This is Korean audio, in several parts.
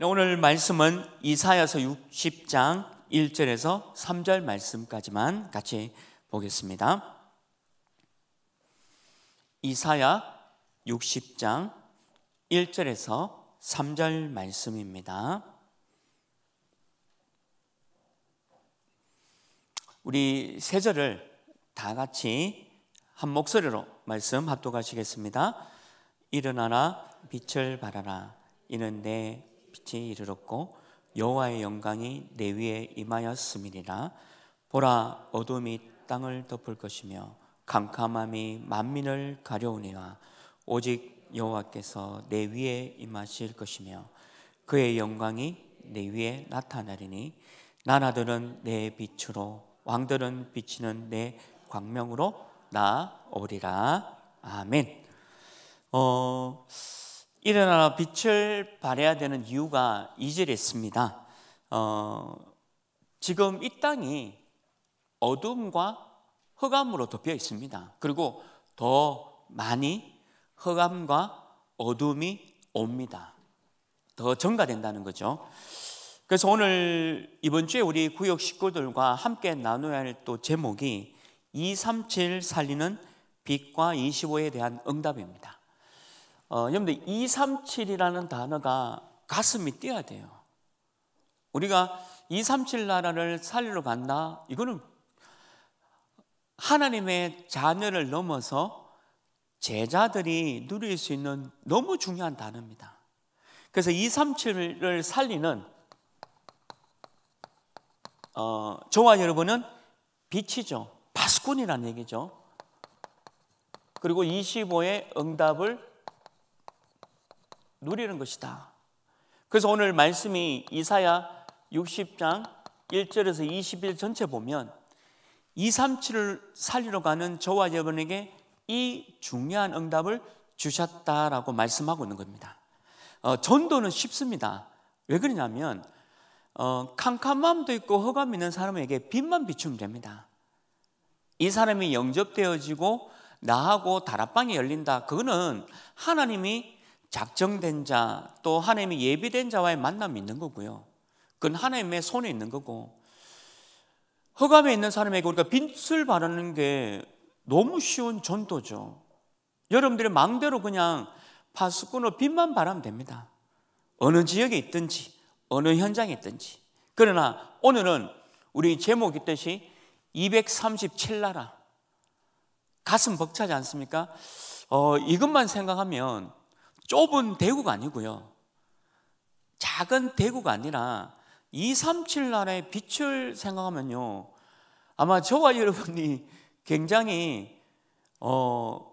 네, 오늘 말씀은 이사야서 60장 1절에서 3절 말씀까지만 같이 보겠습니다. 이사야 60장 1절에서 3절 말씀입니다. 우리 세 절을 다 같이 한 목소리로 말씀 합독하시겠습니다. 일어나라 빛을 발하라 이는 내 깊이 이르렀고 여호와의 영광이 내 위에 임하였음이니라 보라 어둠이 땅을 덮을 것이며 캄캄함이 만민을 가려우니와 오직 여호와께서 내 위에 임하실 것이며 그의 영광이 내 위에 나타나리니 나라들은 내 빛으로 왕들은 비치는 내 광명으로 나오리라 아멘. 어 일어나 빛을 발해야 되는 이유가 이절에 있습니다. 어, 지금 이 땅이 어둠과 흑암으로 덮여 있습니다. 그리고 더 많이 흑암과 어둠이 옵니다. 더 전가된다는 거죠. 그래서 오늘 이번 주에 우리 구역 식구들과 함께 나눠야 할 또 제목이 237 살리는 빛과 25에 대한 응답입니다. 어, 여러분들 237이라는 단어가 가슴이 뛰어야 돼요. 우리가 237 나라를 살리러 간다. 이거는 하나님의 자녀를 넘어서 제자들이 누릴 수 있는 너무 중요한 단어입니다. 그래서 237을 살리는 어, 저와 여러분은 빛이죠. 바스콘이라는 얘기죠. 그리고 25의 응답을 누리는 것이다. 그래서 오늘 말씀이 이사야 60장 1절에서 21 전체 보면 237을 살리러 가는 저와 여러분에게 이 중요한 응답을 주셨다라고 말씀하고 있는 겁니다. 어, 전도는 쉽습니다. 왜 그러냐면 어, 캄캄 마도 있고 허감 있는 사람에게 빛만 비추면 됩니다. 이 사람이 영접되어지고 나하고 다락방이 열린다. 그거는 하나님이 작정된 자, 또 하나님이 예비된 자와의 만남이 있는 거고요. 그건 하나님의 손에 있는 거고, 허감에 있는 사람에게 우리가 빛을 바라는 게 너무 쉬운 전도죠. 여러분들이 망대로 그냥 파수꾼으로 빛만 바라면 됩니다. 어느 지역에 있든지, 어느 현장에 있든지. 그러나 오늘은 우리 제목 있듯이 237나라. 가슴 벅차지 않습니까? 어, 이것만 생각하면 좁은 대구가 아니고요. 작은 대구가 아니라 2, 3, 7 나라의 빛을 생각하면요. 아마 저와 여러분이 굉장히 어,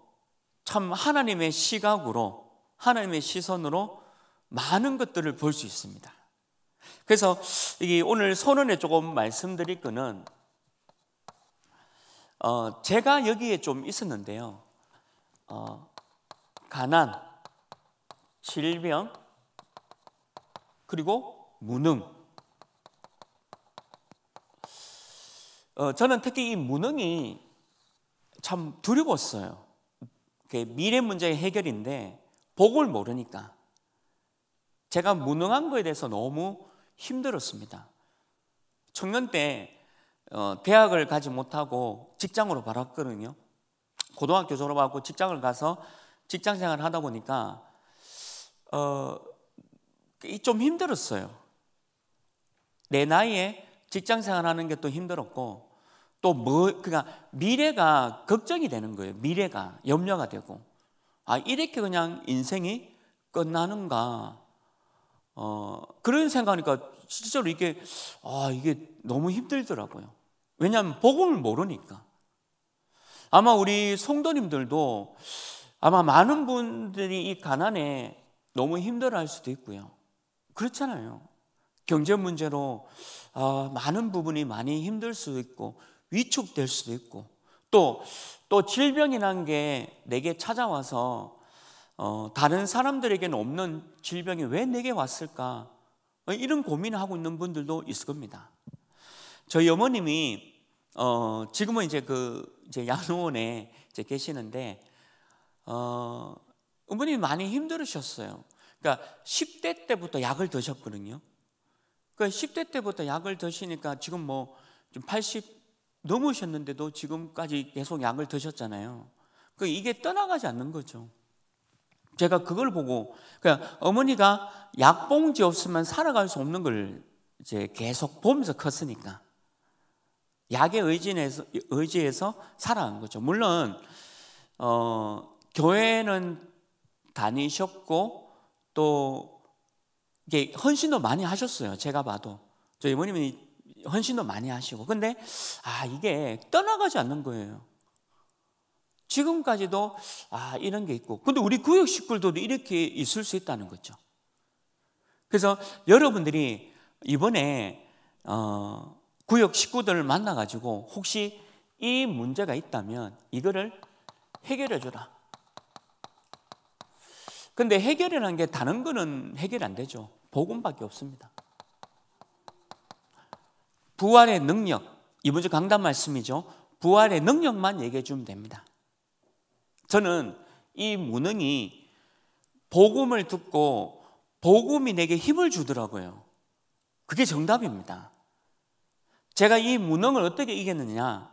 참 하나님의 시각으로 하나님의 시선으로 많은 것들을 볼 수 있습니다. 그래서 이 오늘 선언에 조금 말씀드릴 거는 어, 제가 여기에 좀 있었는데요. 어, 가난, 질병 그리고 무능. 어, 저는 특히 이 무능이 참 두려웠어요. 미래 문제의 해결인데 복을 모르니까 제가 무능한 거에 대해서 너무 힘들었습니다. 청년 때 어, 대학을 가지 못하고 직장으로 바랐거든요. 고등학교 졸업하고 직장을 가서 직장 생활을 하다 보니까 어, 좀 힘들었어요. 내 나이에 직장 생활하는 게 또 힘들었고 또 뭐 그러니까 미래가 걱정이 되는 거예요. 미래가 염려가 되고 아 이렇게 그냥 인생이 끝나는가 어, 그런 생각하니까 실제로 이게 아 이게 너무 힘들더라고요. 왜냐하면 복음을 모르니까 아마 우리 성도님들도 아마 많은 분들이 이 가난에 너무 힘들어 할 수도 있고요. 그렇잖아요. 경제 문제로 어, 많은 부분이 많이 힘들 수도 있고 위축될 수도 있고 또, 또 질병이란 게 내게 찾아와서 어, 다른 사람들에게는 없는 질병이 왜 내게 왔을까? 어, 이런 고민을 하고 있는 분들도 있을 겁니다. 저희 어머님이 어, 지금은 이제 그 이제 양호원에 이제 계시는데 어, 어머니 많이 힘들으셨어요. 그러니까 10대 때부터 약을 드셨거든요. 그러니까 10대 때부터 약을 드시니까 지금 뭐 좀 80 넘으셨는데도 지금까지 계속 약을 드셨잖아요. 그 그러니까 이게 떠나가지 않는 거죠. 제가 그걸 보고 그러니까 어머니가 약봉지 없으면 살아갈 수 없는 걸 이제 계속 보면서 컸으니까 약에 의지해서 의지해서 살아간 거죠. 물론 어, 교회는 다니셨고 또 이게 헌신도 많이 하셨어요. 제가 봐도 저희 어머님이 헌신도 많이 하시고 근데 아 이게 떠나가지 않는 거예요. 지금까지도 아 이런 게 있고 근데 우리 구역 식구들도 이렇게 있을 수 있다는 거죠. 그래서 여러분들이 이번에 어, 구역 식구들을 만나가지고 혹시 이 문제가 있다면 이거를 해결해 주라. 근데 해결이라는 게 다른 거는 해결 이안 되죠. 복음밖에 없습니다. 부활의 능력, 이번 주 강단 말씀이죠. 부활의 능력만 얘기해 주면 됩니다. 저는 이 무능이 복음을 듣고 복음이 내게 힘을 주더라고요. 그게 정답입니다. 제가 이 무능을 어떻게 이겼느냐?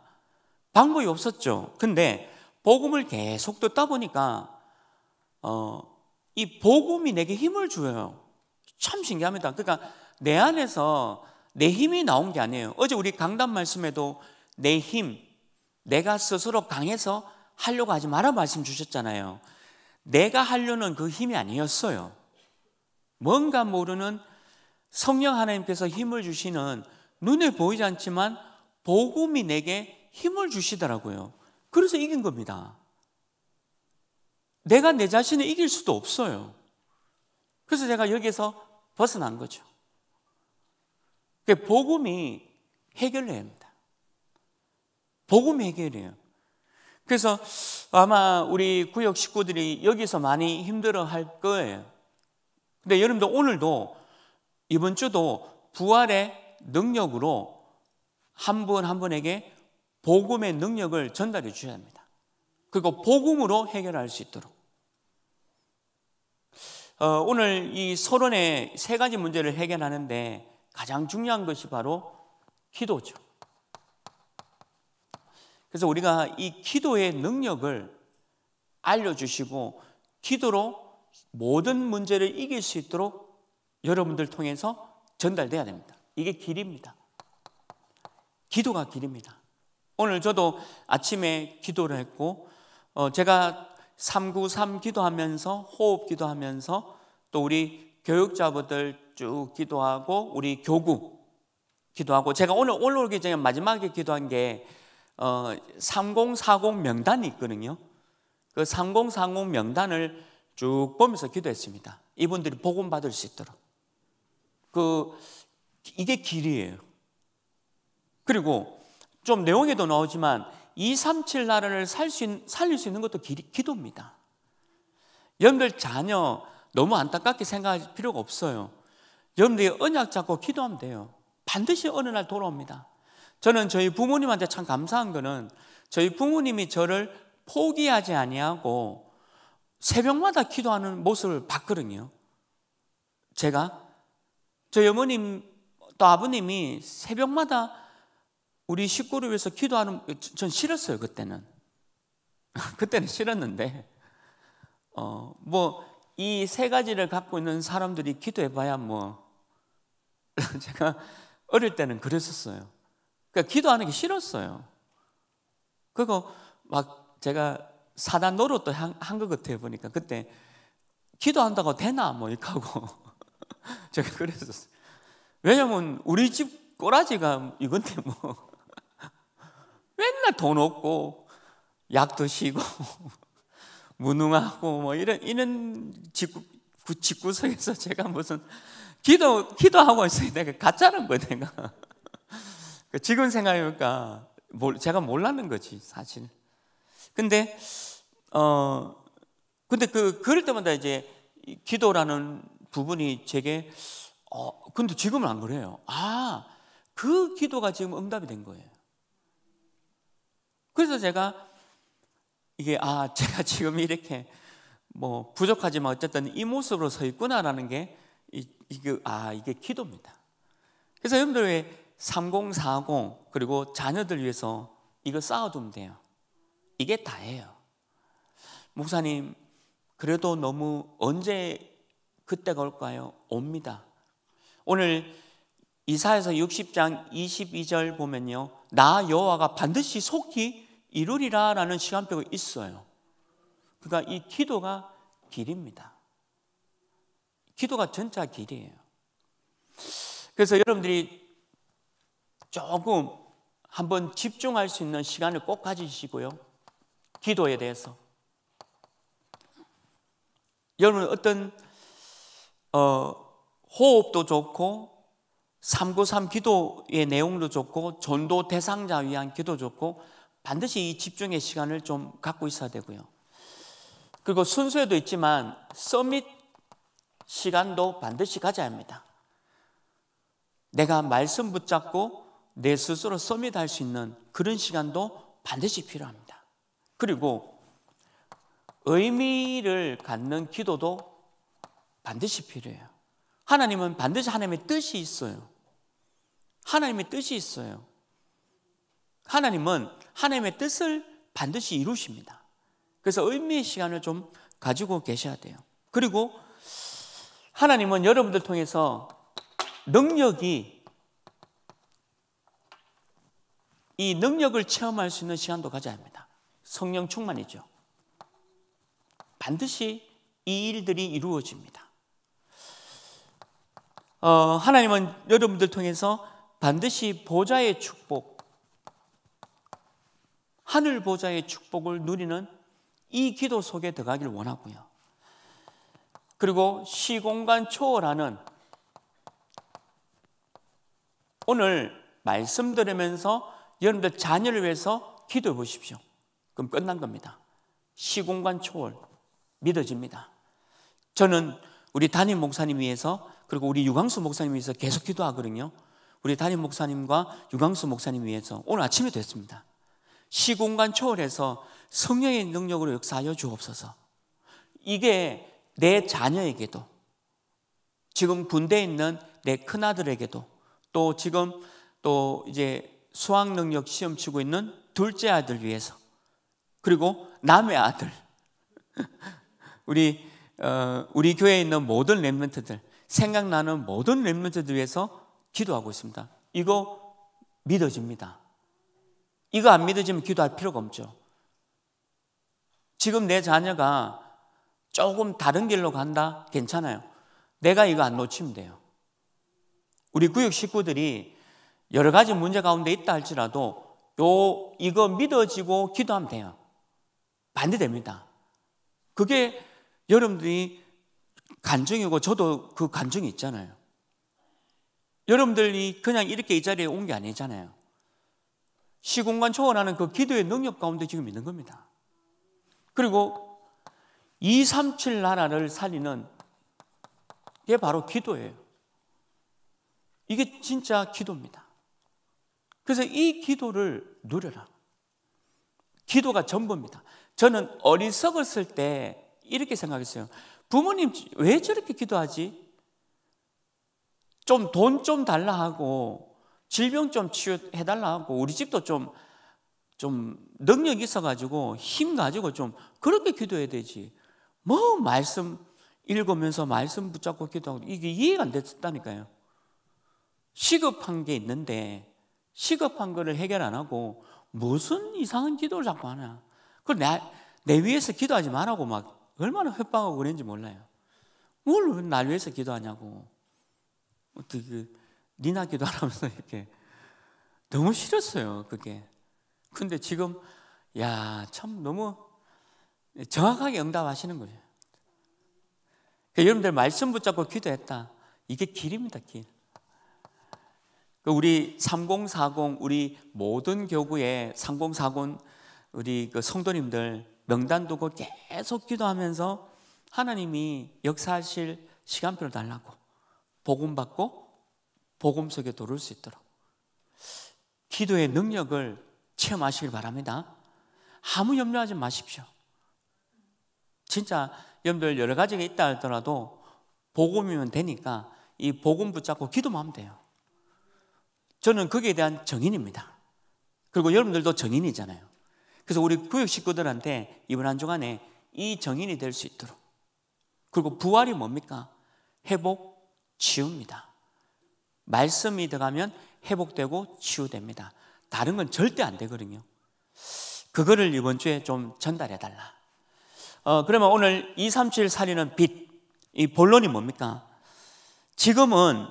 방법이 없었죠. 근데 복음을 계속 듣다 보니까 어, 이 복음이 내게 힘을 줘요. 참 신기합니다. 그러니까 내 안에서 내 힘이 나온 게 아니에요. 어제 우리 강단 말씀에도 내 힘, 내가 스스로 강해서 하려고 하지 마라 말씀 주셨잖아요. 내가 하려는 그 힘이 아니었어요. 뭔가 모르는 성령 하나님께서 힘을 주시는 눈에 보이지 않지만 복음이 내게 힘을 주시더라고요. 그래서 이긴 겁니다. 내가 내 자신을 이길 수도 없어요. 그래서 제가 여기에서 벗어난 거죠. 복음이 해결해입니다. 복음이 해결이에요. 그래서 아마 우리 구역 식구들이 여기서 많이 힘들어 할 거예요. 근데 여러분들 오늘도 이번 주도 부활의 능력으로 한 분한 한 분에게 복음의 능력을 전달해 주셔야 합니다. 그리고 복음으로 해결할 수 있도록. 어, 오늘 이 서론의 세 가지 문제를 해결하는데 가장 중요한 것이 바로 기도죠. 그래서 우리가 이 기도의 능력을 알려주시고 기도로 모든 문제를 이길 수 있도록 여러분들 통해서 전달돼야 됩니다. 이게 길입니다. 기도가 길입니다. 오늘 저도 아침에 기도를 했고 어, 제가 393 기도하면서 호흡 기도하면서 또 우리 교육자분들 쭉 기도하고 우리 교구 기도하고 제가 오늘 올라오기 전에 마지막에 기도한 게 어, 3040 명단이 있거든요. 그 3040 명단을 쭉 보면서 기도했습니다. 이분들이 복음 받을 수 있도록. 그 이게 길이에요. 그리고 좀 내용에도 나오지만 237 나라를 살 수, 살릴 수 있는 것도 기, 기도입니다. 여러분들 자녀 너무 안타깝게 생각할 필요가 없어요. 여러분들이 언약 잡고 기도하면 돼요. 반드시 어느 날 돌아옵니다. 저는 저희 부모님한테 참 감사한 거는 저희 부모님이 저를 포기하지 아니하고 새벽마다 기도하는 모습을 봤거든요. 제가 저희 어머님 또 아버님이 새벽마다 우리 식구를 위해서 기도하는 전 싫었어요 그때는 그때는 싫었는데 어뭐 이 세 가지를 갖고 있는 사람들이 기도해봐야 뭐 제가 어릴 때는 그랬었어요. 그러니까 기도하는 게 싫었어요. 그거막 제가 사단 노릇도 한 것같아 보니까 그때 기도한다고 되나 뭐 이렇게 하고 제가 그랬었어요. 왜냐면 우리 집 꼬라지가 이건데 뭐 맨날 돈 없고 약 드시고 무능하고 뭐 이런 이런 직구 구직구석에서 제가 무슨 기도 기도하고 있어요. 내가 가짜는 거야 내가. 그러니까 지금 생각해보니까 제가 몰랐는 거지 사실. 근데 어 근데 그 그럴 때마다 이제 기도라는 부분이 제게 어 근데 지금은 안 그래요. 아 그 기도가 지금 응답이 된 거예요. 그래서 제가 이게 아 제가 지금 이렇게 뭐 부족하지만 어쨌든 이 모습으로 서 있구나라는 게 이, 아 이게 기도입니다. 그래서 여러분들의 3040 그리고 자녀들 위해서 이거 쌓아두면 돼요. 이게 다예요. 목사님 그래도 너무 언제 그때가 올까요? 옵니다. 오늘 이사에서 60장 22절 보면요. 나 여호와가 반드시 속히 이루리라 라는 시간표가 있어요. 그러니까 이 기도가 길입니다. 기도가 전자 길이에요. 그래서 여러분들이 조금 한번 집중할 수 있는 시간을 꼭 가지시고요. 기도에 대해서. 여러분 어떤 어, 호흡도 좋고 393 기도의 내용도 좋고 전도 대상자 위한 기도 좋고 반드시 이 집중의 시간을 좀 갖고 있어야 되고요. 그리고 순수에도 있지만 서밋 시간도 반드시 가져야 합니다. 내가 말씀 붙잡고 내 스스로 서밋할 수 있는 그런 시간도 반드시 필요합니다. 그리고 의미를 갖는 기도도 반드시 필요해요. 하나님은 반드시 하나님의 뜻이 있어요. 하나님의 뜻이 있어요. 하나님은 하나님의 뜻을 반드시 이루십니다. 그래서 의미의 시간을 좀 가지고 계셔야 돼요. 그리고 하나님은 여러분들 통해서 능력이 이 능력을 체험할 수 있는 시간도 가져야 합니다. 성령 충만이죠. 반드시 이 일들이 이루어집니다. 어, 하나님은 여러분들 통해서 반드시 보좌의 축복, 하늘 보좌의 축복을 누리는 이 기도 속에 들어가길 원하고요. 그리고 시공간 초월하는 오늘 말씀 들으면서 여러분들 자녀를 위해서 기도해 보십시오. 그럼 끝난 겁니다. 시공간 초월 믿어집니다. 저는 우리 담임 목사님 위해서 그리고 우리 유광수 목사님 위해서 계속 기도하거든요. 우리 담임 목사님과 유광수 목사님 위해서 오늘 아침에도 했습니다. 시공간 초월해서 성령의 능력으로 역사하여 주옵소서. 이게 내 자녀에게도 지금 군대에 있는 내 큰아들에게도 또 지금 또 이제 수학 능력 시험 치고 있는 둘째 아들 위해서 그리고 남의 아들 우리 어, 우리 교회에 있는 모든 렘런트들 생각나는 모든 렘런트들 위해서 기도하고 있습니다. 이거 믿어집니다. 이거 안 믿어지면 기도할 필요가 없죠. 지금 내 자녀가 조금 다른 길로 간다? 괜찮아요. 내가 이거 안 놓치면 돼요. 우리 구역 식구들이 여러 가지 문제 가운데 있다 할지라도 요, 이거 믿어지고 기도하면 돼요. 반대됩니다. 그게 여러분들이 간증이고 저도 그 간증이 있잖아요. 여러분들이 그냥 이렇게 이 자리에 온 게 아니잖아요. 시공간 초월하는 그 기도의 능력 가운데 지금 있는 겁니다. 그리고 237 나라를 살리는 게 바로 기도예요. 이게 진짜 기도입니다. 그래서 이 기도를 누려라. 기도가 전부입니다. 저는 어리석었을 때 이렇게 생각했어요. 부모님 왜 저렇게 기도하지? 좀 돈좀 좀 달라 하고 질병 좀 치유해달라고 우리 집도 좀, 좀 능력 이 있어가지고 힘 가지고 좀 그렇게 기도해야 되지. 뭐 말씀 읽으면서 말씀 붙잡고 기도하고 이게 이해가 안 됐다니까요. 시급한 게 있는데 시급한 거를 해결 안 하고 무슨 이상한 기도를 자꾸 하나. 그걸 내, 내 위에서 기도하지 말라고 막 얼마나 협박하고 그랬는지 몰라요. 뭘날 위해서 기도하냐고. 어떻게. 그 니나 기도하면서 이렇게 너무 싫었어요, 그게. 근데 지금, 야, 참 너무 정확하게 응답하시는 거예요. 그러니까 여러분들 말씀 붙잡고 기도했다. 이게 길입니다, 길. 그 우리 3040, 우리 모든 교구에 3040 우리 그 성도님들 명단 두고 계속 기도하면서 하나님이 역사하실 시간표를 달라고 복음 받고 복음 속에 들어올 수 있도록 기도의 능력을 체험하시길 바랍니다. 아무 염려하지 마십시오. 진짜 염들 여러 가지가 있다 하더라도 복음이면 되니까 이 복음 붙잡고 기도만 하면 돼요. 저는 거기에 대한 정인입니다. 그리고 여러분들도 정인이잖아요. 그래서 우리 구역 식구들한테 이번 한 주간에 이 정인이 될 수 있도록 그리고 부활이 뭡니까? 회복, 치유입니다. 말씀이 들어가면 회복되고 치유됩니다. 다른 건 절대 안 되거든요. 그거를 이번 주에 좀 전달해 달라. 어, 그러면 오늘 237 살리는 빛, 이 본론이 뭡니까? 지금은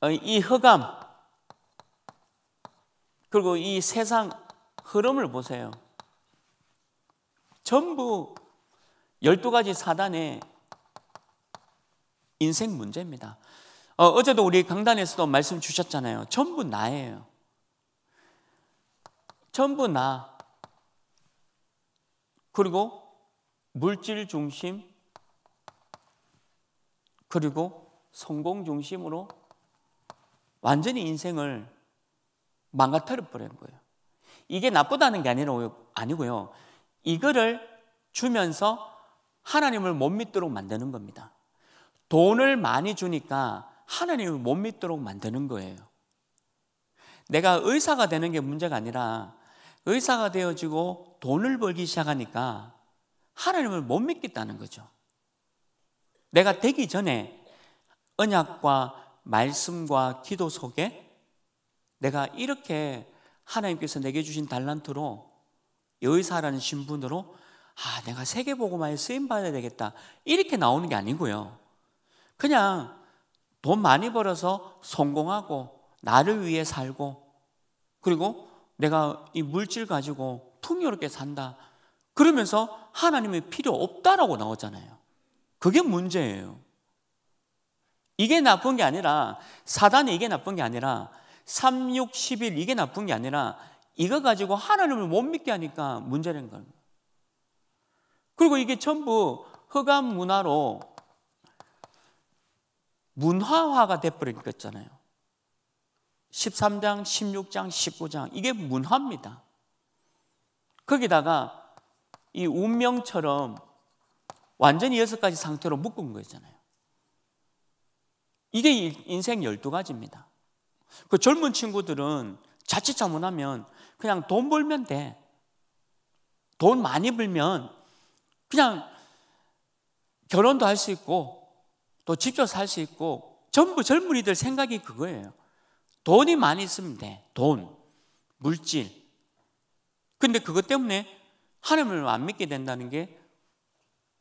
어, 이 허감, 그리고 이 세상 흐름을 보세요. 전부 12가지 사단의 인생 문제입니다. 어, 제도 우리 강단에서도 말씀 주셨잖아요. 전부 나예요. 전부 나. 그리고 물질 중심, 그리고 성공 중심으로 완전히 인생을 망가뜨려 버린 거예요. 이게 나쁘다는 게 아니라고요. 아니고요. 이거를 주면서 하나님을 못 믿도록 만드는 겁니다. 돈을 많이 주니까 하나님을 못 믿도록 만드는 거예요. 내가 의사가 되는 게 문제가 아니라 의사가 되어지고 돈을 벌기 시작하니까 하나님을 못 믿겠다는 거죠. 내가 되기 전에 언약과 말씀과 기도 속에 내가 이렇게 하나님께서 내게 주신 달란트로 의사라는 신분으로 아, 내가 세계보고만에 쓰임 받아야 되겠다. 이렇게 나오는 게 아니고요. 그냥 돈 많이 벌어서 성공하고 나를 위해 살고 그리고 내가 이 물질 가지고 풍요롭게 산다. 그러면서 하나님이 필요 없다라고 나오잖아요. 그게 문제예요. 이게 나쁜 게 아니라 사단이 이게 나쁜 게 아니라 3, 6, 10일 이게 나쁜 게 아니라 이거 가지고 하나님을 못 믿게 하니까 문제라는 거예요 그리고 이게 전부 허감 문화로 문화화가 돼버린 거잖아요. 13장, 16장, 19장 이게 문화입니다. 거기다가 이 운명처럼 완전히 여섯 가지 상태로 묶은 거잖아요. 이게 인생 12가지입니다. 그 젊은 친구들은 자칫 잘못하면 그냥 돈 벌면 돼. 돈 많이 벌면 그냥 결혼도 할 수 있고 또 직접 살 수 있고 전부 젊은이들 생각이 그거예요. 돈이 많이 있으면 돼. 돈, 물질. 근데 그것 때문에 하나님을 안 믿게 된다는 게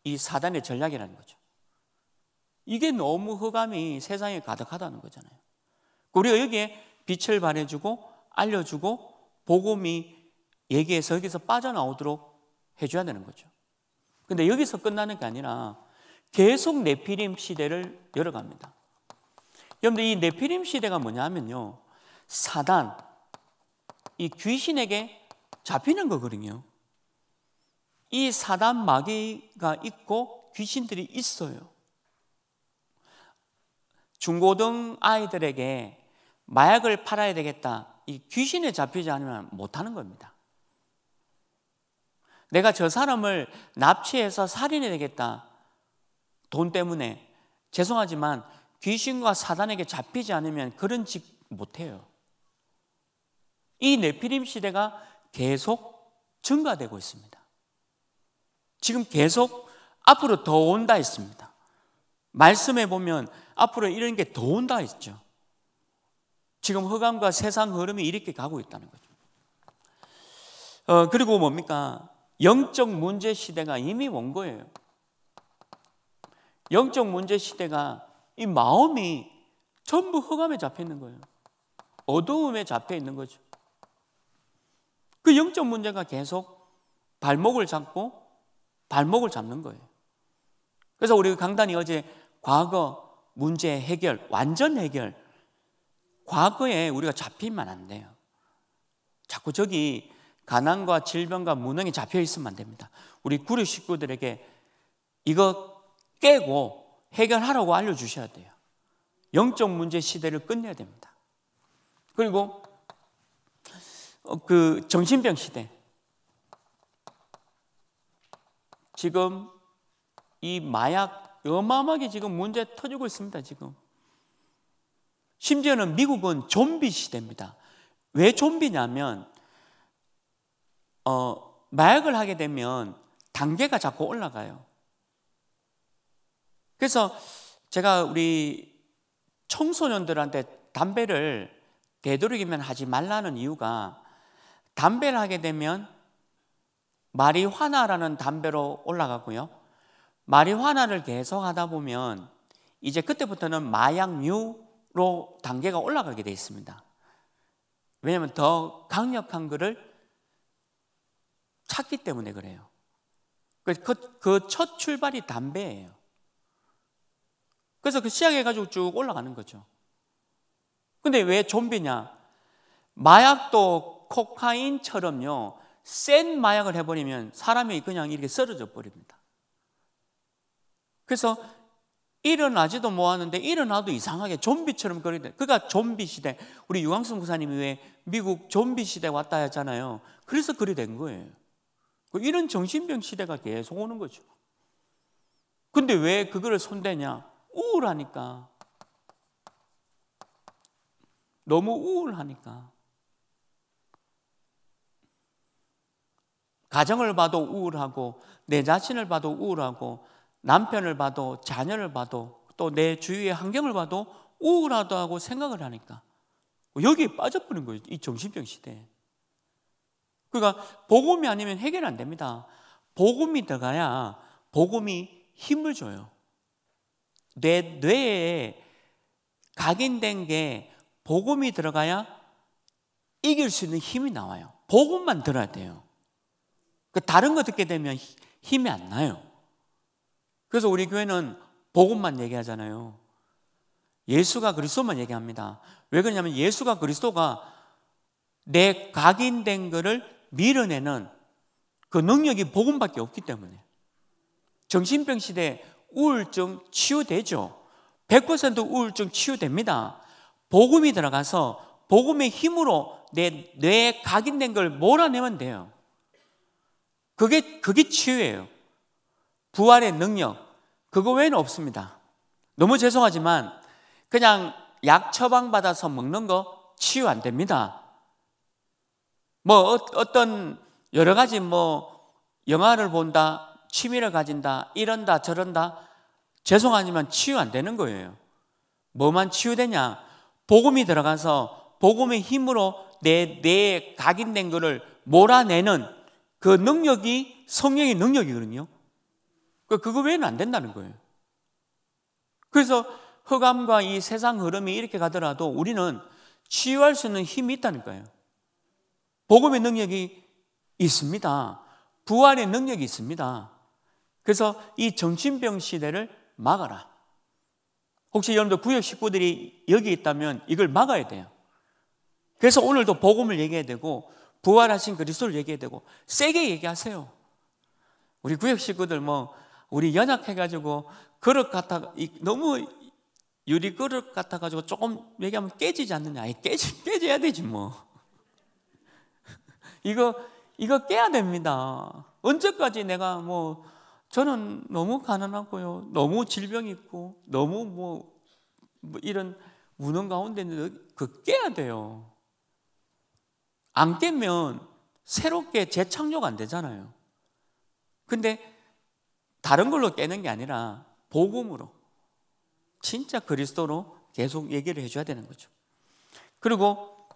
이 사단의 전략이라는 거죠. 이게 너무 허감이 세상에 가득하다는 거잖아요. 우리가 여기에 빛을 발해주고 알려주고 복음이 얘기해서 여기서 빠져나오도록 해줘야 되는 거죠. 근데 여기서 끝나는 게 아니라 계속 네피림 시대를 열어갑니다. 여러분들 이 네피림 시대가 뭐냐면요. 사단, 이 귀신에게 잡히는 거거든요. 이 사단 마귀가 있고 귀신들이 있어요. 중고등 아이들에게 마약을 팔아야 되겠다. 이 귀신에 잡히지 않으면 못하는 겁니다. 내가 저 사람을 납치해서 살인해야 되겠다. 돈 때문에 죄송하지만 귀신과 사단에게 잡히지 않으면 그런 짓 못해요. 이 네피림 시대가 계속 증가되고 있습니다. 지금 계속 앞으로 더 온다 있습니다. 말씀해 보면 앞으로 이런 게 더 온다 있죠. 지금 허감과 세상 흐름이 이렇게 가고 있다는 거죠. 어, 그리고 뭡니까? 영적 문제 시대가 이미 온 거예요. 영적 문제 시대가 이 마음이 전부 흑암에 잡혀 있는 거예요. 어두움에 잡혀 있는 거죠. 그 영적 문제가 계속 발목을 잡고 발목을 잡는 거예요. 그래서 우리 강단이 어제 과거 문제 해결, 완전 해결, 과거에 우리가 잡히면 안 돼요. 자꾸 저기 가난과 질병과 무능이 잡혀 있으면 안 됩니다. 우리 구류 식구들에게 이거 깨고 해결하라고 알려주셔야 돼요. 영적 문제 시대를 끝내야 됩니다. 그리고 어, 그 정신병 시대. 지금 이 마약 어마어마하게 지금 문제 터지고 있습니다. 지금 심지어는 미국은 좀비 시대입니다. 왜 좀비냐면 어, 마약을 하게 되면 단계가 자꾸 올라가요. 그래서 제가 우리 청소년들한테 담배를 되도록이면 하지 말라는 이유가 담배를 하게 되면 마리화나라는 담배로 올라가고요. 마리화나를 계속 하다 보면 이제 그때부터는 마약류로 단계가 올라가게 되어 있습니다. 왜냐하면 더 강력한 것을 찾기 때문에 그래요. 그첫 그, 그 출발이 담배예요. 그래서 그 시작해가지고 쭉 올라가는 거죠. 근데 왜 좀비냐? 마약도 코카인처럼요, 센 마약을 해버리면 사람이 그냥 이렇게 쓰러져 버립니다. 그래서 일어나지도 못하는데 일어나도 이상하게 좀비처럼 거리대. 그가 좀비 시대. 우리 유광순 부사님이 왜 미국 좀비 시대 왔다 했잖아요. 그래서 그리 된 거예요. 그 이런 정신병 시대가 계속 오는 거죠. 근데 왜 그거를 손대냐? 우울하니까. 너무 우울하니까. 가정을 봐도 우울하고, 내 자신을 봐도 우울하고, 남편을 봐도, 자녀를 봐도, 또 내 주위의 환경을 봐도 우울하다고 생각을 하니까. 여기에 빠져버린 거예요. 이 정신병 시대에. 그러니까 복음이 아니면 해결 안 됩니다. 복음이 들어가야 복음이 힘을 줘요. 뇌, 뇌에 각인된 게 복음이 들어가야 이길 수 있는 힘이 나와요. 복음만 들어야 돼요. 그 다른 거 듣게 되면 힘이 안 나요. 그래서 우리 교회는 복음만 얘기하잖아요. 예수가 그리스도만 얘기합니다. 왜 그러냐면 예수가 그리스도가 내 각인된 것을 밀어내는 그 능력이 복음밖에 없기 때문에 정신병 시대 우울증 치유되죠. 100% 우울증 치유됩니다. 복음이 들어가서 복음의 힘으로 내 뇌에 각인된 걸 몰아내면 돼요. 그게 그게 치유예요. 부활의 능력 그거 외에는 없습니다. 너무 죄송하지만 그냥 약 처방 받아서 먹는 거 치유 안 됩니다. 뭐 어, 어떤 여러 가지 뭐 영화를 본다 취미를 가진다, 이런다, 저런다. 죄송하지만 치유 안 되는 거예요. 뭐만 치유되냐? 복음이 들어가서 복음의 힘으로 내뇌 각인된 거를 몰아내는 그 능력이 성령의 능력이거든요. 그, 그거 외에는 안 된다는 거예요. 그래서 흑암과 이 세상 흐름이 이렇게 가더라도 우리는 치유할 수 있는 힘이 있다는 거예요. 복음의 능력이 있습니다. 부활의 능력이 있습니다. 그래서 이 정신병 시대를 막아라. 혹시 여러분들 구역 식구들이 여기 있다면 이걸 막아야 돼요. 그래서 오늘도 복음을 얘기해야 되고 부활하신 그리스도를 얘기해야 되고 세게 얘기하세요. 우리 구역 식구들 뭐 우리 연약해가지고 그릇 같아 너무 유리 그릇 같아가지고 조금 얘기하면 깨지지 않느냐? 아 깨지 깨져야 되지 뭐. 이거 이거 깨야 됩니다. 언제까지 내가 뭐 저는 너무 가난하고요. 너무 질병 있고 너무 뭐, 뭐 이런 우는 가운데 있는데 그 깨야 돼요. 안 깨면 새롭게 재창조가 안 되잖아요. 근데 다른 걸로 깨는 게 아니라 복음으로 진짜 그리스도로 계속 얘기를 해줘야 되는 거죠. 그리고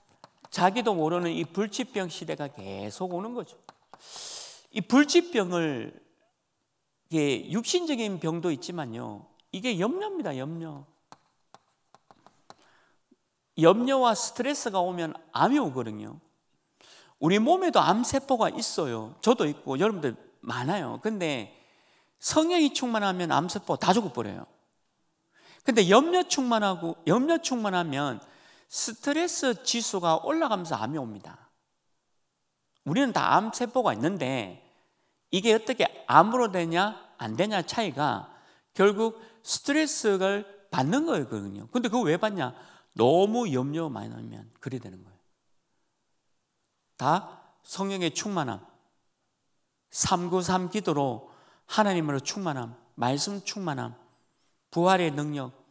자기도 모르는 이 불치병 시대가 계속 오는 거죠. 이 불치병을 이게 육신적인 병도 있지만요. 이게 염려입니다. 염려. 염려와 스트레스가 오면 암이 오거든요. 우리 몸에도 암세포가 있어요. 저도 있고 여러분들 많아요. 근데 성형이 충만하면 암세포 다 죽어버려요. 근데 염려 충만하고 염려 충만하면 스트레스 지수가 올라가면서 암이 옵니다. 우리는 다 암세포가 있는데 이게 어떻게 암으로 되냐 안 되냐 차이가 결국 스트레스를 받는 거거든요. 근데 그거 왜 받냐? 너무 염려 많이 넣면 그리 되는 거예요. 다 성령의 충만함, 삼구삼 기도로 하나님으로 충만함, 말씀 충만함, 부활의 능력,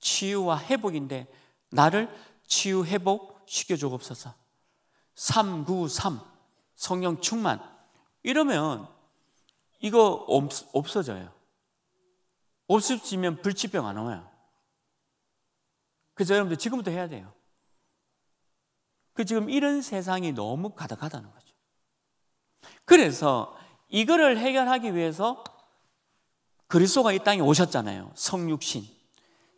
치유와 회복인데 나를 치유 회복 시켜 주옵소서. 삼구삼 성령 충만 이러면 이거 없, 어져요 없어지면 불치병 안 와요. 그래서 여러분들 지금부터 해야 돼요. 그 지금 이런 세상이 너무 가득하다는 거죠. 그래서 이거를 해결하기 위해서 그리스도가 이 땅에 오셨잖아요. 성육신.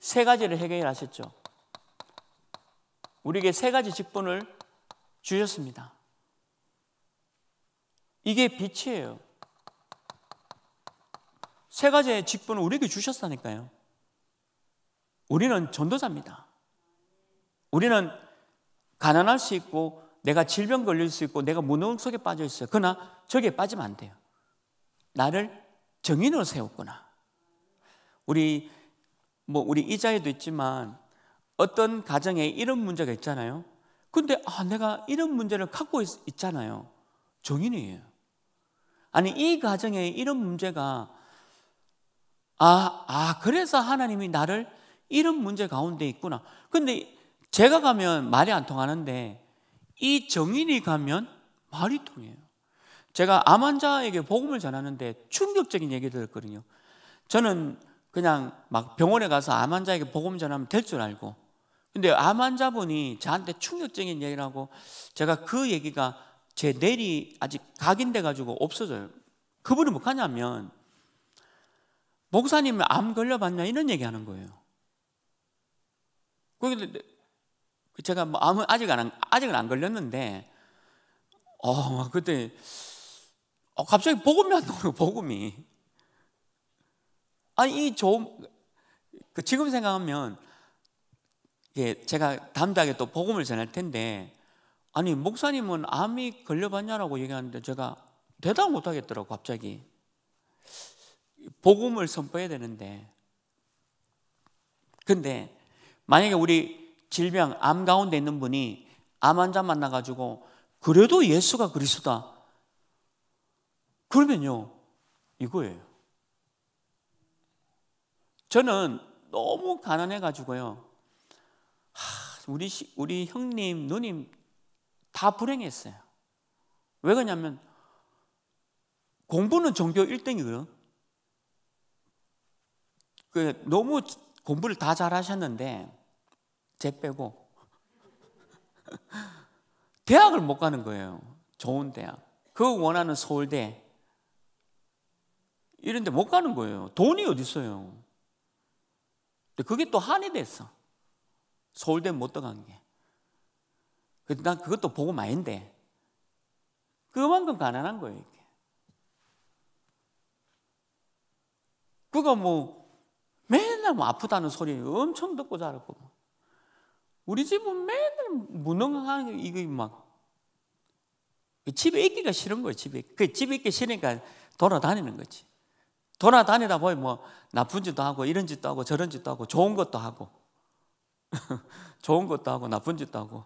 세 가지를 해결하셨죠. 우리에게 세 가지 직분을 주셨습니다. 이게 빛이에요. 세 가지의 직분을 우리에게 주셨다니까요. 우리는 전도자입니다. 우리는 가난할 수 있고 내가 질병 걸릴 수 있고 내가 무능 속에 빠져 있어요. 그러나 저기에 빠지면 안 돼요. 나를 정인으로 세웠구나. 우리 뭐 우리 이자에도 있지만 어떤 가정에 이런 문제가 있잖아요. 근데 아 내가 이런 문제를 갖고 있, 있잖아요. 정인이에요. 아니 이 가정에 이런 문제가 아, 아 그래서 하나님이 나를 이런 문제 가운데 있구나. 근데 제가 가면 말이 안 통하는데 이 정인이 가면 말이 통해요. 제가 암 환자에게 복음을 전하는데 충격적인 얘기 들었거든요. 저는 그냥 막 병원에 가서 암 환자에게 복음 전하면 될 줄 알고 근데 암 환자분이 저한테 충격적인 얘기를 하고 제가 그 얘기가 제 내리 아직 각인돼 가지고 없어져요. 그분이 뭐하냐면 목사님 암 걸려봤냐 이런 얘기하는 거예요. 그 제가 뭐 암은 아직 안 아직은 안 걸렸는데 어 그때 어, 갑자기 복음이 안 나오는 복음이 아니 이 좋은 그 지금 생각하면 예, 제가 담대하게 또 복음을 전할 텐데 아니 목사님은 암이 걸려봤냐라고 얘기하는데 제가 대답 못하겠더라고 갑자기 복음을 선포해야 되는데 근데 만약에 우리 질병 암 가운데 있는 분이 암 환자 만나가지고 그래도 예수가 그리스도다 그러면요 이거예요 저는 너무 가난해가지고요 하, 우리 우리 형님 누님 다 불행했어요. 왜 그러냐면 공부는 전교 1등이거든. 그 너무 공부를 다 잘하셨는데 제 빼고 대학을 못 가는 거예요. 좋은 대학. 그 원하는 서울대 이런데 못 가는 거예요. 돈이 어디 있어요? 근데 그게 또 한이 됐어. 서울대 못 들어간 게. 그, 난 그것도 보고 마인데 그만큼 가난한 거예요. 이게. 그거 뭐 맨날 뭐 아프다는 소리 엄청 듣고 자랐고 뭐. 우리 집은 맨날 무능한 이거 막 그 집에 있기가 싫은 거예요. 집에 그 집에 있기 싫으니까 돌아다니는 거지. 돌아다니다 보면 뭐 나쁜 짓도 하고 이런 짓도 하고 저런 짓도 하고 좋은 것도 하고 좋은 것도 하고 나쁜 짓도 하고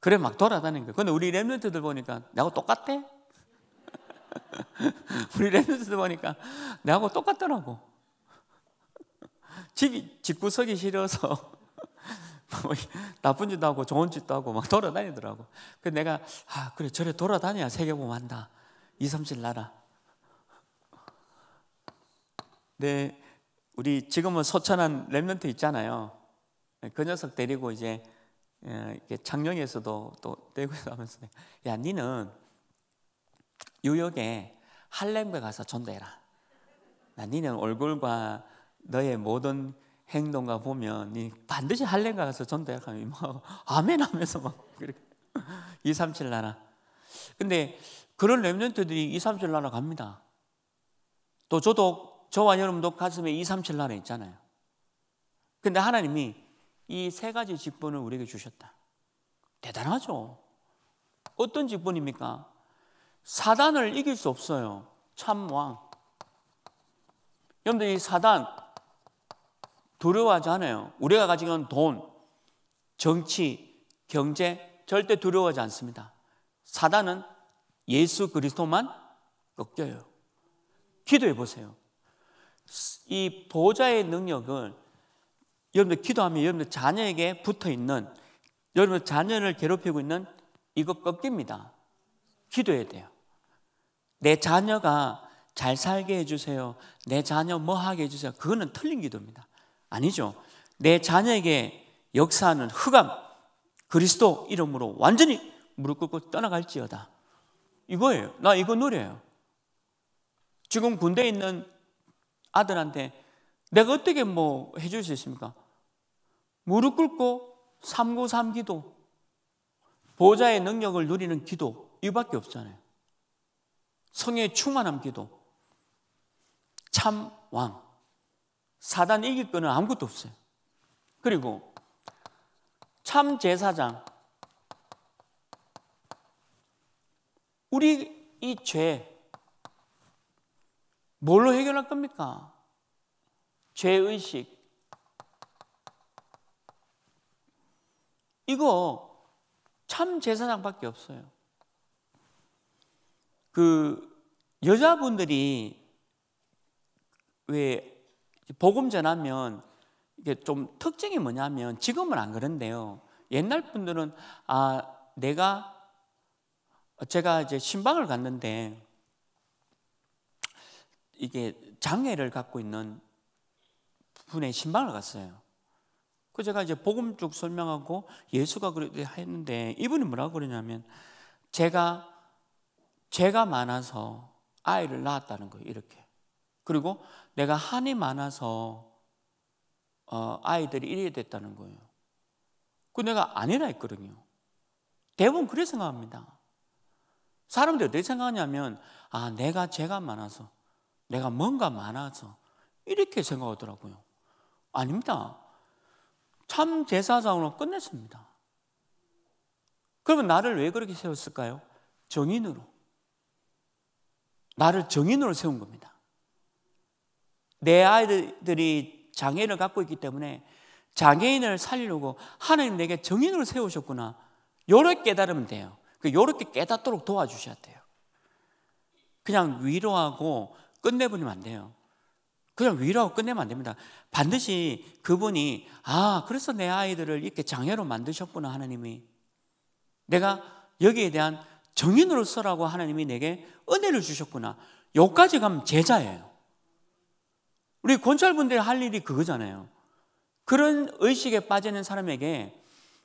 그래 막 돌아다니는 거예요 근데 우리 랩런트들 보니까 나하고 똑같대. 우리 랩런트들 보니까 나하고 똑같더라고. 집이 집구석이 싫어서 나쁜 짓도 하고 좋은 짓도 하고 막 돌아다니더라고. 그래서 내가 아 그래 저래 돌아다녀야 세계보험 한다. 이 3실 나라. 네, 우리 지금은 소천한 랩런트 있잖아요. 그 녀석 데리고 이제 창녕에서도 예, 또 대구에서 하면서 야 니는 뉴욕에 할렘에 가서 전도해라. 나 니는 얼굴과 너의 모든 행동과 보면 니 반드시 할렘 가서 전도해라 하면 아멘 하면서 막 그렇게 2, 3, 7 나라. 근데 그런 랩런트들이 2, 3, 7 나라 갑니다. 또 저도 저와 여러분도 가슴에 2, 3, 7 나라 있잖아요. 근데 하나님이 이세 가지 직분을 우리에게 주셨다. 대단하죠. 어떤 직분입니까? 사단을 이길 수 없어요. 참왕. 여러분들 이 사단 두려워하지 않아요. 우리가 가지고 돈, 정치, 경제 절대 두려워하지 않습니다. 사단은 예수 그리스도만 꺾여요. 기도해 보세요. 이 보좌의 능력을 여러분들 기도하면 여러분들 자녀에게 붙어 있는 여러분 자녀를 괴롭히고 있는 이거 꺾입니다. 기도해야 돼요. 내 자녀가 잘 살게 해주세요. 내 자녀 뭐 하게 해주세요. 그거는 틀린 기도입니다. 아니죠. 내 자녀에게 역사하는 흑암, 그리스도 이름으로 완전히 무릎 꿇고 떠나갈지어다. 이거예요. 나 이거 노래요 지금 군대에 있는 아들한테 내가 어떻게 뭐 해줄 수 있습니까? 무릎 꿇고 삼구삼 기도, 보좌의 능력을 누리는 기도, 이밖에 없잖아요. 성의 충만함 기도, 참 왕, 사단 이길 거는 아무것도 없어요. 그리고 참 제사장, 우리 이 죄, 뭘로 해결할 겁니까? 죄의식. 이거 참 제사장밖에 없어요. 그 여자분들이 왜 복음 전하면 이게 좀 특징이 뭐냐면 지금은 안 그런데요. 옛날 분들은 아 내가 제가 이제 신방을 갔는데 이게 장애를 갖고 있는 분의 신방을 갔어요. 그 제가 이제 복음 쭉 설명하고 예수가 그렇게 했는데 이분이 뭐라고 그러냐면 제가 죄가 많아서 아이를 낳았다는 거예요. 이렇게. 그리고 내가 한이 많아서 어, 아이들이 이래 됐다는 거예요. 그 내가 아니라 했거든요. 대부분 그래 생각합니다. 사람들이 어떻게 생각하냐면 아 내가 죄가 많아서 내가 뭔가 많아서 이렇게 생각하더라고요. 아닙니다. 참 제사장으로 끝냈습니다. 그러면 나를 왜 그렇게 세웠을까요? 정인으로. 나를 정인으로 세운 겁니다. 내 아이들이 장애를 갖고 있기 때문에 장애인을 살리려고 하나님 내게 정인으로 세우셨구나. 요렇게 깨달으면 돼요. 그 요렇게 깨닫도록 도와주셔야 돼요. 그냥 위로하고 끝내버리면 안 돼요. 그냥 위로하고 끝내면 안 됩니다. 반드시 그분이 아 그래서 내 아이들을 이렇게 장애로 만드셨구나 하나님이 내가 여기에 대한 정인으로서라고 하나님이 내게 은혜를 주셨구나. 여기까지 가면 제자예요. 우리 권찰분들이 할 일이 그거잖아요. 그런 의식에 빠지는 사람에게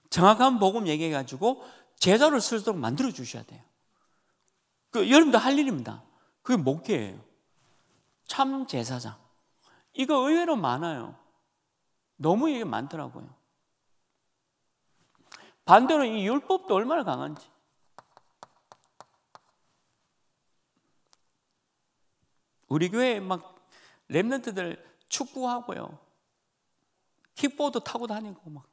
정확한 복음 얘기해가지고 제자를 쓰도록 만들어 주셔야 돼요. 그 여러분도 할 일입니다. 그게 목회예요. 참 제사장. 이거 의외로 많아요. 너무 이게 많더라고요. 반대로 이 율법도 얼마나 강한지. 우리 교회 막 랩런트들 축구하고요. 킥보드 타고 다니고 막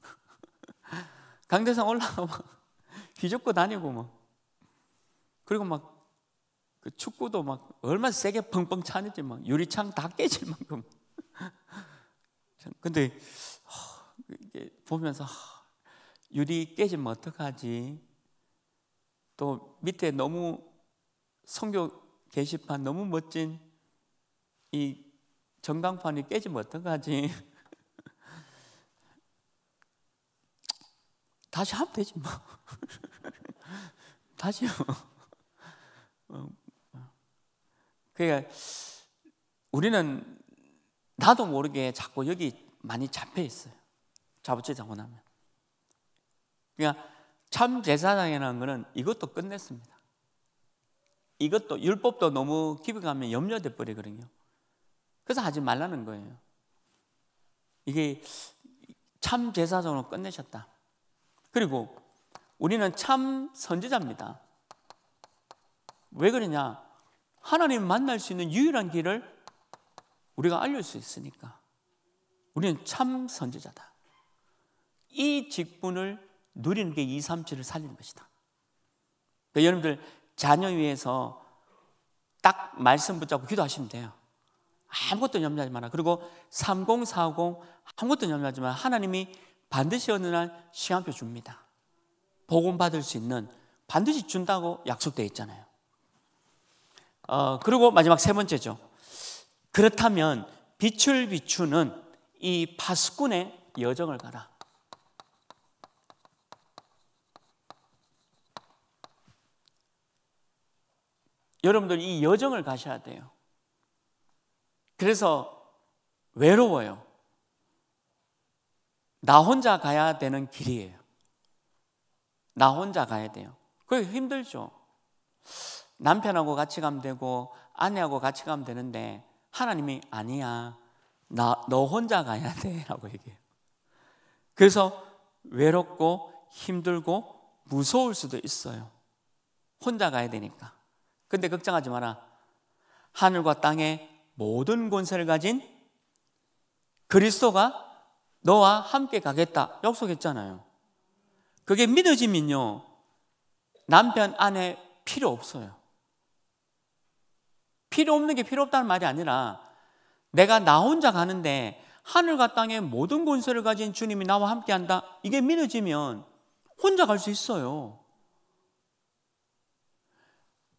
강대상 올라가 막 휘젓고 다니고 막 그리고 막그 축구도 막 얼마나 세게 펑펑 차는지 막 유리창 다 깨질 만큼. 근데 이게 보면서 유리 깨지면 어떡하지? 또 밑에 너무 성교 게시판 너무 멋진 이 전광판이 깨지면 어떡하지? 다시 하면 되지 뭐. 다시요. 어, 그러니까 우리는 나도 모르게 자꾸 여기 많이 잡혀 있어요. 자부치자고 하면 그러니까 참 제사장이라는 것은 이것도 끝냈습니다. 이것도 율법도 너무 깊이 가면 염려돼 버리거든요. 그래서 하지 말라는 거예요. 이게 참 제사장으로 끝내셨다. 그리고 우리는 참 선지자입니다. 왜 그러냐? 하나님 을 만날 수 있는 유일한 길을 우리가 알릴 수 있으니까 우리는 참 선지자다. 이 직분을 누리는 게 2, 3, 7을 살리는 것이다. 그러니까 여러분들 자녀 위해서 딱 말씀 붙잡고 기도하시면 돼요. 아무것도 염려하지 마라. 그리고 3040 아무것도 염려하지 마라. 하나님이 반드시 어느 날 시간표 줍니다. 복음 받을 수 있는 반드시 준다고 약속되어 있잖아요. 어, 그리고 마지막 세 번째죠. 그렇다면 빛을 비추는 이 파수꾼의 여정을 가라. 여러분들 이 여정을 가셔야 돼요. 그래서 외로워요. 나 혼자 가야 되는 길이에요. 나 혼자 가야 돼요. 그게 힘들죠. 남편하고 같이 가면 되고 아내하고 같이 가면 되는데 하나님이 아니야. 나, 너 혼자 가야 돼. 라고 얘기해요. 그래서 외롭고 힘들고 무서울 수도 있어요. 혼자 가야 되니까. 근데 걱정하지 마라. 하늘과 땅의 모든 권세를 가진 그리스도가 너와 함께 가겠다 약속했잖아요. 그게 믿어지면요. 남편 아내 필요 없어요. 필요 없는 게 필요 없다는 말이 아니라 내가 나 혼자 가는데 하늘과 땅의 모든 권세를 가진 주님이 나와 함께 한다. 이게 믿어지면 혼자 갈 수 있어요.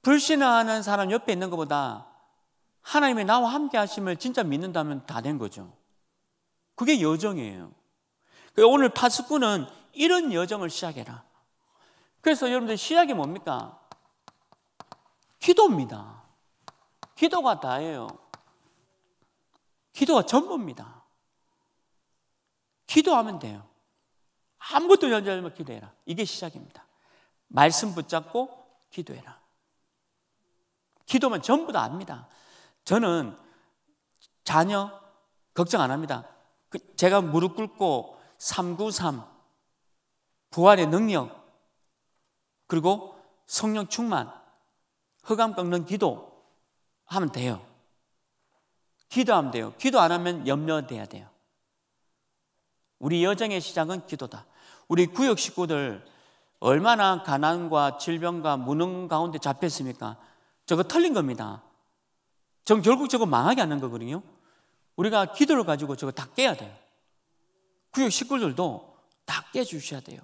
불신하는 사람 옆에 있는 것보다 하나님이 나와 함께 하심을 진짜 믿는다면 다 된 거죠. 그게 여정이에요. 그 오늘 파스꾼은 이런 여정을 시작해라. 그래서 여러분들 시작이 뭡니까? 기도입니다. 기도가 다예요. 기도가 전부입니다. 기도하면 돼요. 아무것도 연결하지 말 기도해라. 이게 시작입니다. 말씀 붙잡고 기도해라. 기도면 전부 다 압니다. 저는 자녀 걱정 안 합니다. 그 제가 무릎 꿇고 393 부활의 능력 그리고 성령 충만 허감 꺾는 기도 하면 돼요. 기도하면 돼요. 기도 안 하면 염려돼야 돼요. 우리 여정의 시작은 기도다. 우리 구역 식구들 얼마나 가난과 질병과 무능 가운데 잡혔습니까? 저거 털린 겁니다. 전 결국 저거 망하게 하는 거거든요. 우리가 기도를 가지고 저거 다 깨야 돼요. 구역 식구들도 다 깨주셔야 돼요.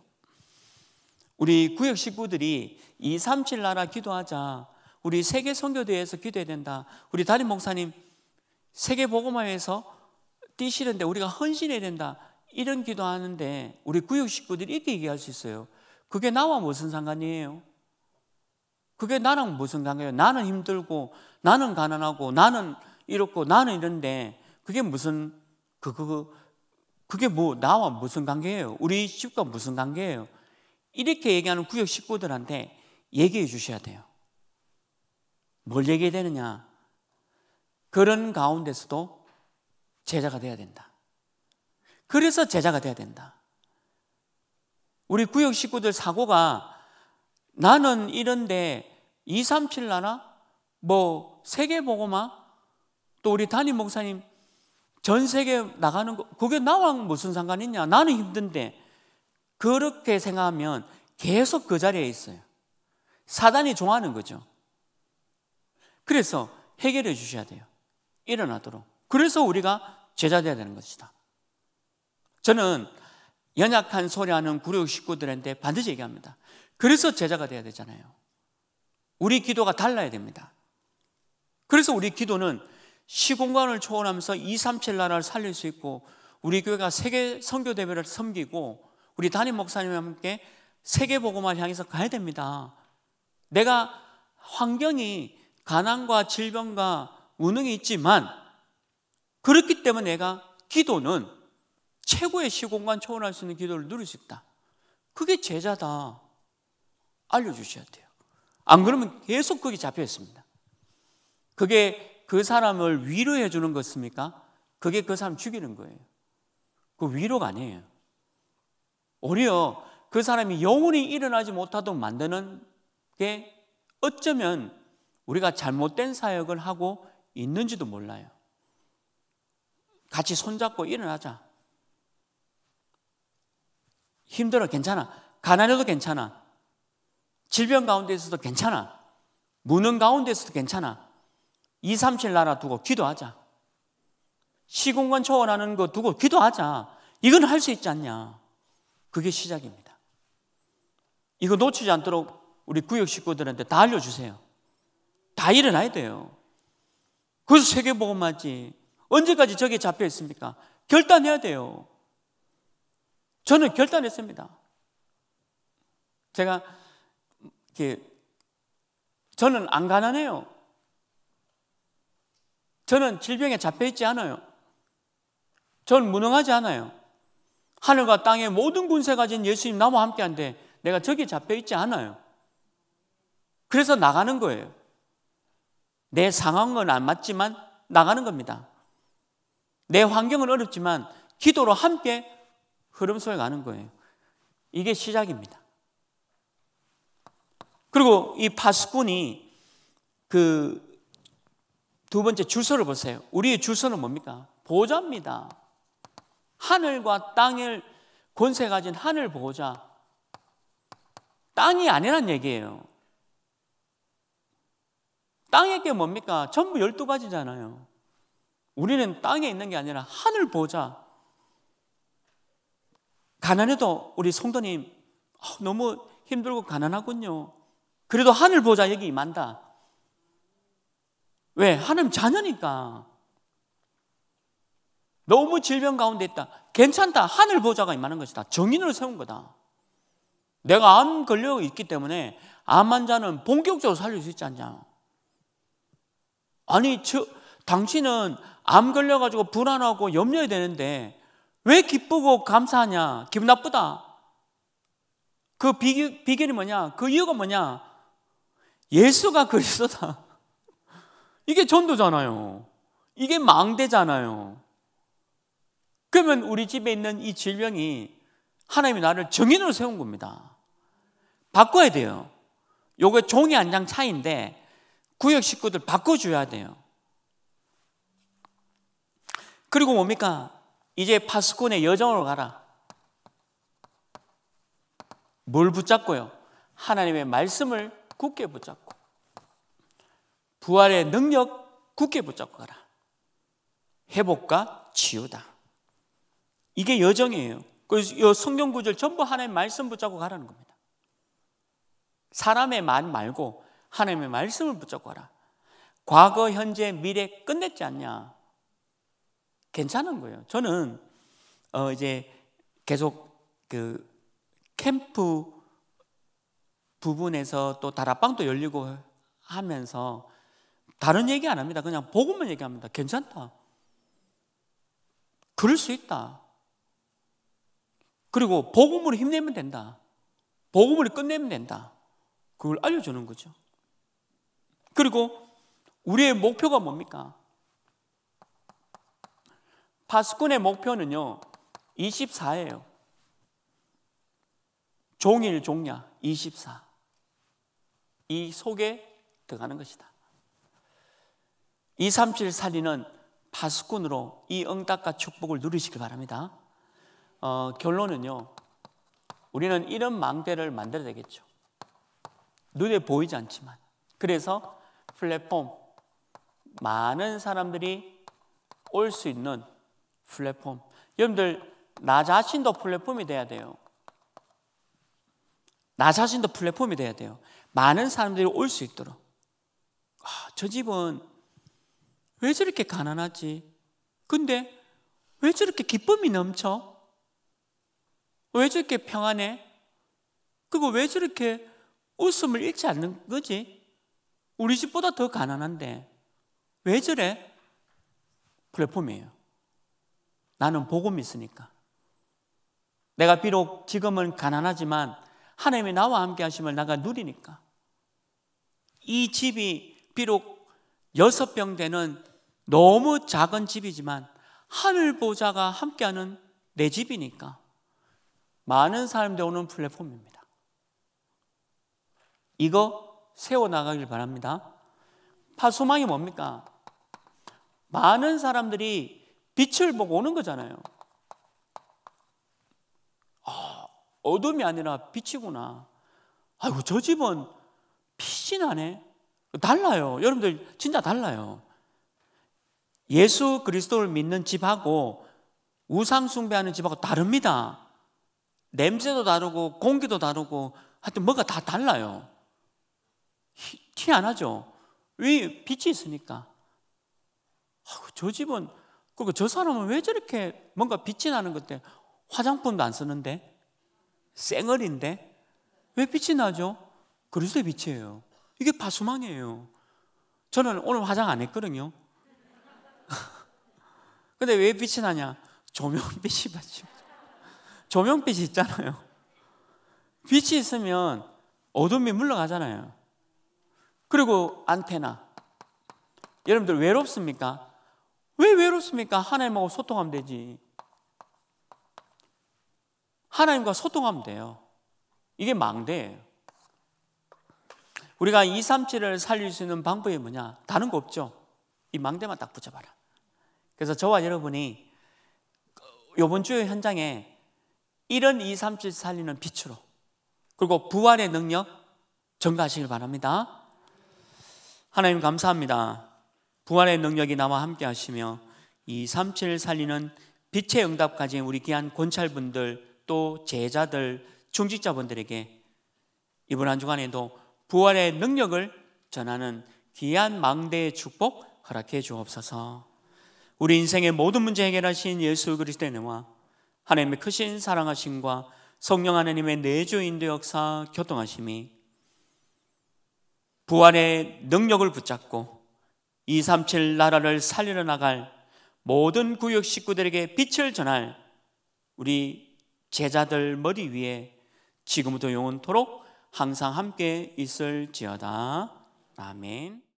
우리 구역 식구들이 237 나라 기도하자. 우리 세계 선교대회에서 기도해야 된다. 우리 다림 목사님 세계 복음화에서 뛰시는데 우리가 헌신해야 된다. 이런 기도하는데 우리 구역 식구들이 이렇게 얘기할 수 있어요. 그게 나와 무슨 상관이에요? 그게 나랑 무슨 관계예요? 나는 힘들고 나는 가난하고 나는 이렇고 나는 이런데 그게 무슨 그거 그, 그, 그게 뭐 나와 무슨 관계예요? 우리 집과 무슨 관계예요? 이렇게 얘기하는 구역 식구들한테 얘기해 주셔야 돼요. 뭘 얘기해야 되느냐? 그런 가운데서도 제자가 돼야 된다. 그래서 제자가 돼야 된다. 우리 구역 식구들 사고가 나는 이런데 2, 3, 7 나나? 뭐 세계보고마? 또 우리 담임 목사님 전 세계 나가는 거 그게 나와 무슨 상관 있냐? 나는 힘든데 그렇게 생각하면 계속 그 자리에 있어요. 사단이 좋아하는 거죠. 그래서 해결해 주셔야 돼요. 일어나도록. 그래서 우리가 제자 되어야 되는 것이다. 저는 연약한 소리하는 구력 식구들한테 반드시 얘기합니다. 그래서 제자가 되어야 되잖아요. 우리 기도가 달라야 됩니다. 그래서 우리 기도는 시공간을 초월하면서 2, 3, 7 나라를 살릴 수 있고 우리 교회가 세계 선교 대회를 섬기고 우리 담임 목사님과 함께 세계 보고만 향해서 가야 됩니다. 내가 환경이 가난과 질병과 무능이 있지만 그렇기 때문에 내가 기도는 최고의 시공간 초월할 수 있는 기도를 누릴 수 있다. 그게 제자다. 알려주셔야 돼요. 안 그러면 계속 거기 잡혀 있습니다. 그게 그 사람을 위로해 주는 것입니까? 그게 그 사람 죽이는 거예요. 그 위로가 아니에요. 오히려 그 사람이 영원히 일어나지 못하도록 만드는 게 어쩌면 우리가 잘못된 사역을 하고 있는지도 몰라요. 같이 손잡고 일어나자. 힘들어 괜찮아. 가난해도 괜찮아. 질병 가운데서도 괜찮아. 무능 가운데서도 괜찮아. 2, 3, 7 나라 두고 기도하자. 시공간 초월하는 거 두고 기도하자. 이건 할 수 있지 않냐. 그게 시작입니다. 이거 놓치지 않도록 우리 구역 식구들한테 다 알려주세요. 다 일어나야 돼요. 그래서 세계보고맞지 언제까지 저기 잡혀 있습니까? 결단해야 돼요. 저는 결단했습니다. 제가 이렇게 저는 안 가난해요. 저는 질병에 잡혀 있지 않아요. 저는 무능하지 않아요. 하늘과 땅의 모든 군세 가진 예수님 나와 함께한데 내가 저기 잡혀 있지 않아요. 그래서 나가는 거예요. 내 상황은 안 맞지만 나가는 겁니다. 내 환경은 어렵지만 기도로 함께 흐름 속에 가는 거예요. 이게 시작입니다. 그리고 이 파수꾼이 그 두 번째 주소를 보세요. 우리의 주소는 뭡니까? 보좌입니다. 하늘과 땅을 권세 가진 하늘 보호자. 땅이 아니란 얘기예요. 땅의 게 뭡니까? 전부 12가지잖아요. 우리는 땅에 있는 게 아니라 하늘 보자. 가난해도 우리 성도님 아, 너무 힘들고 가난하군요. 그래도 하늘 보자 여기 임다 왜? 하나 자녀니까. 너무 질병 가운데 있다. 괜찮다. 하늘 보자가 임하는 것이다. 정인을 세운 거다. 내가 암 걸려 있기 때문에 암 환자는 본격적으로 살릴 수 있지 않냐. 아니 저 당신은 암 걸려가지고 불안하고 염려해 되는데 왜 기쁘고 감사하냐? 기분 나쁘다. 그 비결, 비결이 뭐냐? 그 이유가 뭐냐? 예수가 그리스도다. 이게 전도잖아요. 이게 망대잖아요. 그러면 우리 집에 있는 이 질병이 하나님이 나를 정인으로 세운 겁니다. 바꿔야 돼요. 요게 종이 한 장 차인데 이 구역 식구들 바꿔줘야 돼요. 그리고 뭡니까? 이제 파스콘의 여정으로 가라. 뭘 붙잡고요? 하나님의 말씀을 굳게 붙잡고 부활의 능력 굳게 붙잡고 가라. 회복과 치유다. 이게 여정이에요. 그래서 이 성경 구절 전부 하나님 말씀 붙잡고 가라는 겁니다. 사람의 말 말고 하나님의 말씀을 붙잡고 가라. 과거, 현재, 미래 끝냈지 않냐? 괜찮은 거예요. 저는 어 이제 계속 그 캠프 부분에서 또 다락방도 열리고 하면서 다른 얘기 안 합니다. 그냥 복음만 얘기합니다. 괜찮다. 그럴 수 있다. 그리고 복음으로 힘내면 된다. 복음으로 끝내면 된다. 그걸 알려주는 거죠. 그리고 우리의 목표가 뭡니까? 파수꾼의 목표는요, 24예요. 종일 종야 24. 이 속에 들어가는 것이다. 237 살리는 파수꾼으로 이 응답과 축복을 누리시길 바랍니다. 어, 결론은요, 우리는 이런 망대를 만들어야 되겠죠. 눈에 보이지 않지만. 그래서 플랫폼, 많은 사람들이 올 수 있는 플랫폼. 여러분들, 나 자신도 플랫폼이 돼야 돼요. 나 자신도 플랫폼이 돼야 돼요. 많은 사람들이 올 수 있도록. 아, 저 집은 왜 저렇게 가난하지? 근데 왜 저렇게 기쁨이 넘쳐? 왜 저렇게 평안해? 그리고 왜 저렇게 웃음을 잃지 않는 거지? 우리 집보다 더 가난한데 왜 저래? 플랫폼이에요. 나는 복음이 있으니까. 내가 비록 지금은 가난하지만 하나님이 나와 함께 하심을 내가 누리니까. 이 집이 비록 여섯 병 되는 너무 작은 집이지만 하늘 보좌가 함께하는 내 집이니까 많은 사람들 오는 플랫폼입니다. 이거 세워나가길 바랍니다. 파수망이 뭡니까? 많은 사람들이 빛을 보고 오는 거잖아요. 아, 어둠이 아니라 빛이구나. 아이고, 저 집은 빛이 나네. 달라요. 여러분들, 진짜 달라요. 예수 그리스도를 믿는 집하고 우상숭배하는 집하고 다릅니다. 냄새도 다르고 공기도 다르고 하여튼 뭐가 다 달라요. 티안 하죠. 왜? 빛이 있으니까. 저 집은, 그저 사람은 왜 저렇게 뭔가 빛이 나는 것데 화장품도 안 쓰는데? 쌩얼인데? 왜 빛이 나죠? 그리스도의 빛이에요. 이게 파수망이에요 저는 오늘 화장 안 했거든요. 근데 왜 빛이 나냐? 조명빛이 받죠. 조명빛이 있잖아요. 빛이 있으면 어둠이 물러가잖아요. 그리고 안테나. 여러분들 외롭습니까? 왜 외롭습니까? 하나님하고 소통하면 되지. 하나님과 소통하면 돼요. 이게 망대예요. 우리가 237을 살릴 수 있는 방법이 뭐냐? 다른 거 없죠. 이 망대만 딱 붙여봐라. 그래서 저와 여러분이 요번 주의 현장에 이런 237 살리는 빛으로 그리고 부활의 능력 전가하시길 바랍니다. 하나님 감사합니다. 부활의 능력이 나와 함께 하시며 이 삼칠 살리는 빛의 응답 가진 우리 귀한 권찰분들 또 제자들 중직자분들에게 이번 한 주간에도 부활의 능력을 전하는 귀한 망대의 축복 허락해 주옵소서. 우리 인생의 모든 문제 해결하신 예수 그리스도의 은혜와 하나님의 크신 사랑하심과 성령 하나님의 내주인도 역사 교통하심이 부활의 능력을 붙잡고 237 나라를 살려 나갈 모든 구역 식구들에게 빛을 전할 우리 제자들 머리 위에 지금부터 영원토록 항상 함께 있을지어다. 아멘.